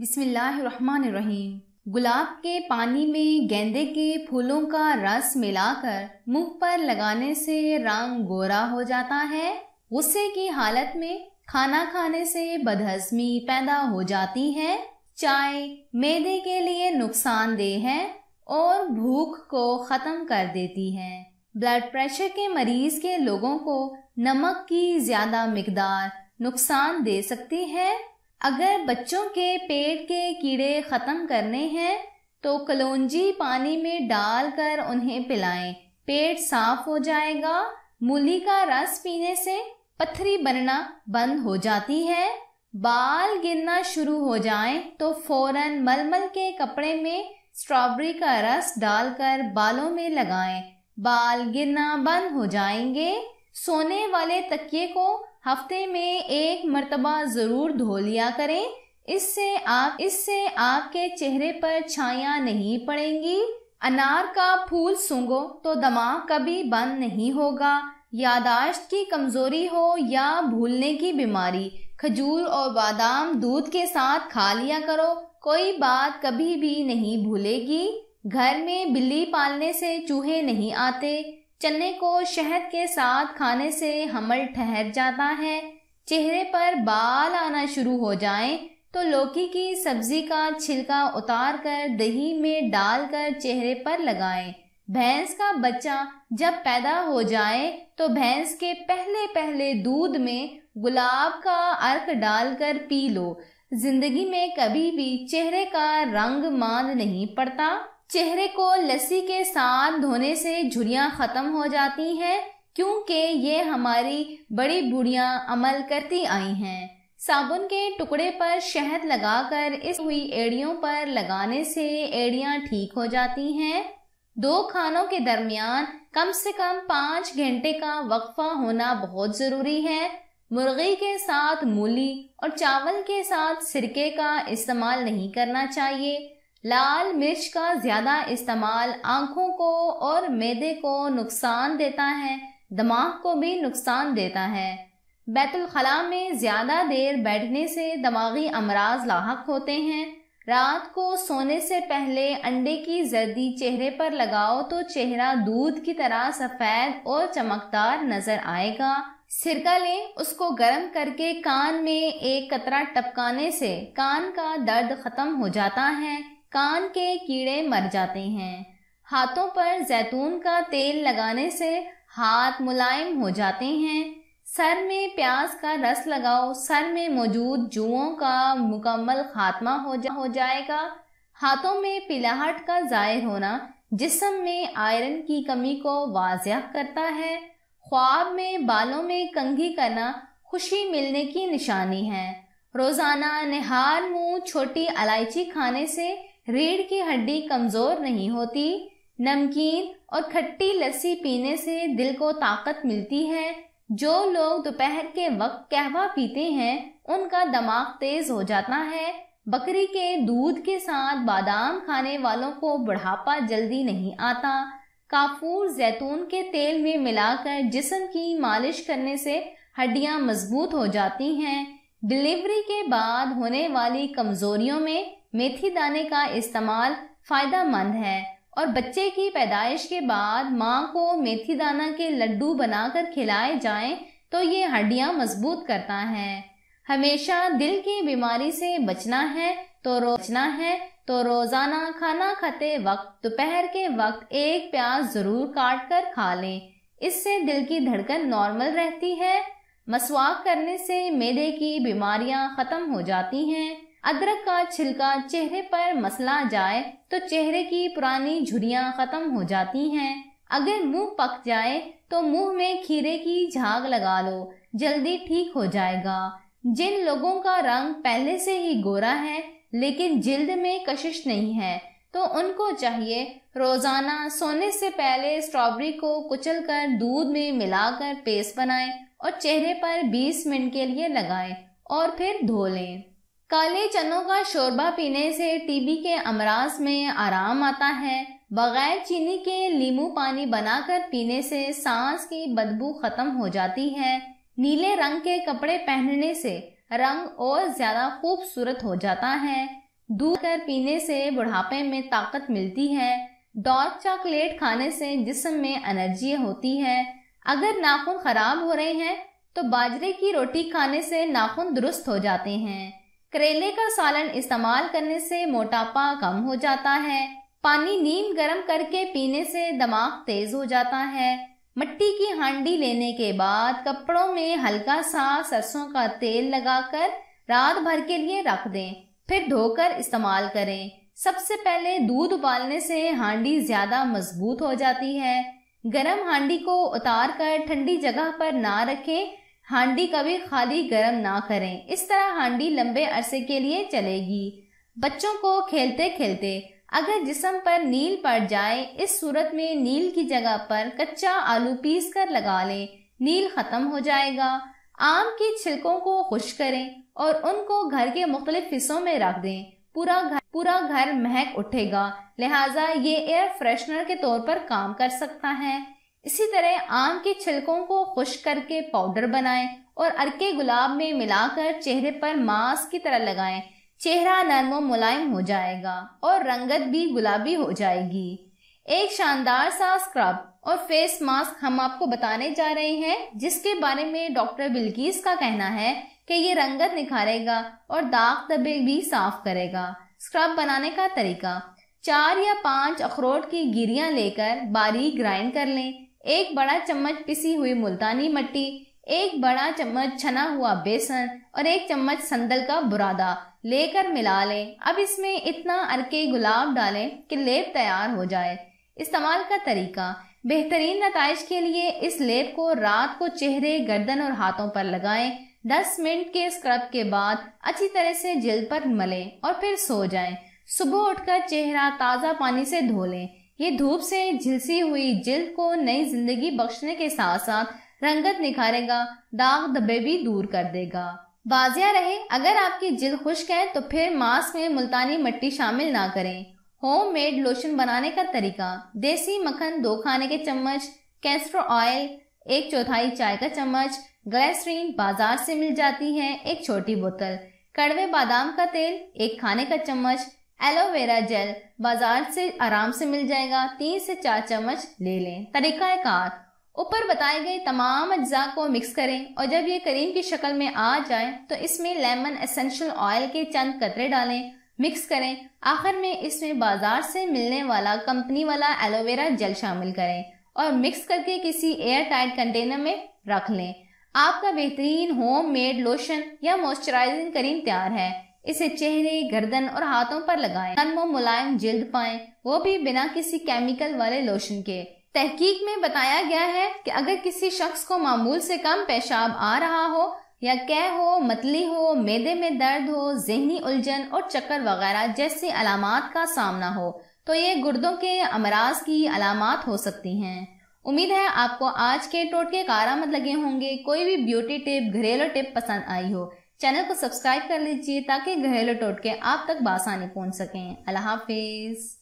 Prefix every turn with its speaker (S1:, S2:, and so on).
S1: बिस्मिल्लाहिर्रहमानिर्रहीम गुलाब के पानी में गेंदे के फूलों का रस मिलाकर मुंह पर लगाने से रंग गोरा हो जाता है गुस्से की हालत में खाना खाने से बदहजमी पैदा हो जाती है चाय मैदे के लिए नुकसानदेह है और भूख को ख़त्म कर देती है ब्लड प्रेशर के मरीज के लोगों को नमक की ज़्यादा मकदार नुकसान दे सकती है अगर बच्चों के पेट के कीड़े ख़त्म करने हैं तो कलौजी पानी में डालकर उन्हें पिलाएं पेट साफ हो जाएगा मूली का रस पीने से पथरी बनना बंद हो जाती है बाल गिरना शुरू हो जाए तो फौरन मलमल के कपड़े में स्ट्रॉबेरी का रस डालकर बालों में लगाएं बाल गिरना बंद हो जाएंगे सोने वाले तकिए को हफ्ते में एक मरतबा ज़रूर धो लिया करें इससे आप इससे आपके चेहरे पर छाया नहीं पड़ेंगी अनार का फूल सूंघो तो दमाग कभी बंद नहीं होगा यादाश्त की कमजोरी हो या भूलने की बीमारी खजूर और बादाम दूध के साथ खा लिया करो कोई बात कभी भी नहीं भूलेगी घर में बिल्ली पालने से चूहे नहीं आते चने को शहद के साथ खाने से हमल ठहर जाता है चेहरे पर बाल आना शुरू हो जाए तो लौकी की सब्जी का छिलका उतार कर दही में डालकर चेहरे पर लगाएं। भैंस का बच्चा जब पैदा हो जाए तो भैंस के पहले पहले दूध में गुलाब का अर्क डालकर पी लो जिंदगी में कभी भी चेहरे का रंग मान नहीं पड़ता चेहरे को लस्सी के साथ धोने से झुरियाँ ख़त्म हो जाती हैं क्योंकि ये हमारी बड़ी बूढ़ियाँ अमल करती आई हैं साबुन के टुकड़े पर शहद लगाकर इस हुई एड़ियों पर लगाने से एड़ियाँ ठीक हो जाती हैं दो खानों के दरमियान कम से कम पाँच घंटे का वक्फा होना बहुत ज़रूरी है मुर्गी के साथ मूली और चावल के साथ सिरके का इस्तेमाल नहीं करना चाहिए लाल मिर्च का ज्यादा इस्तेमाल आंखों को और मैदे को नुकसान देता है दिमाग को भी नुकसान देता है बैतुल खला में ज्यादा देर बैठने से दिमागी अमराज लाक होते हैं रात को सोने से पहले अंडे की जर्दी चेहरे पर लगाओ तो चेहरा दूध की तरह सफेद और चमकदार नजर आएगा सिरका लें उसको गर्म करके कान में एक कतरा टपकाने से कान का दर्द खत्म हो जाता है कान के कीड़े मर जाते हैं हाथों पर जैतून का तेल लगाने से हाथ मुलायम हो जाते हैं सर में प्याज का रस लगाओ सर में मौजूद जुओं का मुकम्मल खात्मा हो जा हो जाएगा हाथों में पिलाहट का जाहिर होना जिसम में आयरन की कमी को वाजह करता है ख्वाब में बालों में कंघी करना खुशी मिलने की निशानी है रोज़ाना निहार मुंह छोटी इलायची खाने से रीढ़ की हड्डी कमज़ोर नहीं होती नमकीन और खट्टी लस्सी पीने से दिल को ताकत मिलती है जो लोग दोपहर के वक्त कहवा पीते हैं उनका दिमाग तेज हो जाता है बकरी के दूध के साथ बादाम खाने वालों को बुढ़ापा जल्दी नहीं आता काफूर जैतून के तेल में मिलाकर जिसम की मालिश करने से हड्डियां मजबूत हो जाती हैं डिलीवरी के बाद होने वाली कमजोरियों में मेथी दाने का इस्तेमाल फायदा मंद है और बच्चे की पैदाइश के बाद माँ को मेथी दाना के लड्डू बनाकर खिलाए जाएं तो ये हड्डियाँ मजबूत करता है हमेशा दिल की बीमारी से बचना है तो रोचना है तो रोजाना खाना खाते वक्त दोपहर के वक्त एक प्याज जरूर काट कर खा लें इससे दिल की धड़कन नॉर्मल रहती है मसवाक करने से मेदे की बीमारियां खत्म हो जाती हैं अदरक का छिलका चेहरे पर मसला जाए तो चेहरे की पुरानी झुरियां खत्म हो जाती हैं अगर मुंह पक जाए तो मुंह में खीरे की झाग लगा लो जल्दी ठीक हो जाएगा जिन लोगों का रंग पहले से ही गोरा है लेकिन जिल्द में कशिश नहीं है तो उनको चाहिए रोजाना सोने से पहले स्ट्रॉबेरी को कुचलकर दूध में मिलाकर पेस्ट बनाएं और चेहरे पर 20 मिनट के लिए लगाएं और फिर धो लें काले चनों का शोरबा पीने से टीबी के अमराज में आराम आता है बगैर चीनी के लीम पानी बनाकर पीने से सांस की बदबू खत्म हो जाती है नीले रंग के कपड़े पहनने से रंग और ज्यादा खूबसूरत हो जाता है दूध कर पीने से बुढ़ापे में ताकत मिलती है डार्क चॉकलेट खाने से जिसम में एनर्जी होती है अगर नाखून खराब हो रहे हैं तो बाजरे की रोटी खाने से नाखून दुरुस्त हो जाते हैं करेले का सालन इस्तेमाल करने से मोटापा कम हो जाता है पानी नीम गर्म करके पीने से दिमाग तेज हो जाता है मिट्टी की हांडी लेने के बाद कपड़ों में हल्का सा सरसों का तेल लगाकर रात भर के लिए रख दें फिर धोकर इस्तेमाल करें सबसे पहले दूध उबालने से हांडी ज्यादा मजबूत हो जाती है गरम हांडी को उतार कर ठंडी जगह पर ना रखें हांडी कभी खाली गर्म ना करें इस तरह हांडी लंबे अरसे के लिए चलेगी बच्चों को खेलते खेलते अगर जिसम पर नील पड़ जाए इस सूरत में नील की जगह पर कच्चा आलू पीस कर लगा लें नील ख़त्म हो जाएगा आम के छिलकों को खुश करें और उनको घर के मुख्तलिफ हिस्सों में रख दें पूरा घर पूरा घर महक उठेगा लिहाजा ये एयर फ्रेशनर के तौर पर काम कर सकता है इसी तरह आम के छिलकों को खुश करके पाउडर बनाएं और अरके गुलाब में मिलाकर चेहरे पर मास्क की तरह लगाएं चेहरा नरम मुलायम हो जाएगा और रंगत भी गुलाबी हो जाएगी एक शानदार सा स्क्रब और फेस मास्क हम आपको बताने जा रहे हैं जिसके बारे में डॉक्टर बिल्कीस का कहना है कि ये रंगत निखारेगा और दाग दबे भी साफ करेगा स्क्रब बनाने का तरीका चार या पांच अखरोट की गिरियां लेकर बारीक ग्राइंड कर लें एक बड़ा चम्मच पिसी हुई मुल्तानी मट्टी एक बड़ा चम्मच छना हुआ बेसन और एक चम्मच संदल का बुरादा लेकर मिला लें अब इसमें इतना अरके गुलाब डालें कि लेप तैयार हो जाए इस्तेमाल का तरीका बेहतरीन नतज के लिए इस लेप को रात को चेहरे गर्दन और हाथों पर लगाएं दस मिनट के स्क्रब के बाद अच्छी तरह से जल पर मले और फिर सो जाए सुबह उठकर चेहरा ताज़ा पानी से धो लें ये धूप से झिलसी हुई जिल्द को नई जिंदगी बख्शने के साथ साथ रंगत निखारेगा दाग दबे भी दूर कर देगा वाजिया रहे अगर आपकी जिल्द खुश्क है तो फिर मास्क में मुल्तानी मट्टी शामिल ना करें होम मेड लोशन बनाने का तरीका देसी मक्खन दो खाने के चम्मच कैस्ट्रो ऑयल एक चौथाई चाय का चम्मच ग्लेसरीन बाजार से मिल जाती है एक छोटी बोतल कड़वे बादाम का तेल एक खाने का चम्मच एलोवेरा जेल बाजार से आराम से मिल जाएगा तीन से चार चम्मच ले लें तरीका कार ऊपर बताए गए तमाम अज्जा को मिक्स करें और जब ये करीम की शक्ल में आ जाए तो इसमें लेमन एसेंशियल ऑयल के चंद कतरे डालें मिक्स करें आखिर में इसमें बाजार से मिलने वाला कंपनी वाला एलोवेरा जेल शामिल करें और मिक्स करके किसी एयर टाइट कंटेनर में रख लें आपका बेहतरीन होम मेड लोशन या मॉइस्चराइजिंग क्रीम तैयार है इसे चेहरे गर्दन और हाथों पर लगाएं। नरम मुलायम जल्द पाएं, वो भी बिना किसी केमिकल वाले लोशन के तहकीक में बताया गया है कि अगर किसी शख्स को मामूल से कम पेशाब आ रहा हो या कह हो मतली हो मेदे में दर्द हो जहनी उलझन और चक्कर वगैरह जैसी अलामत का सामना हो तो ये गुर्दों के अमराज की अलामत हो सकती हैं उम्मीद है आपको आज के टोटके कारामत लगे होंगे कोई भी ब्यूटी टिप घरेलू टिप पसंद आई हो चैनल को सब्सक्राइब कर लीजिए ताकि घरेलू टोटके आप तक बासानी पहुंच सकें अल्लाह हाफिज़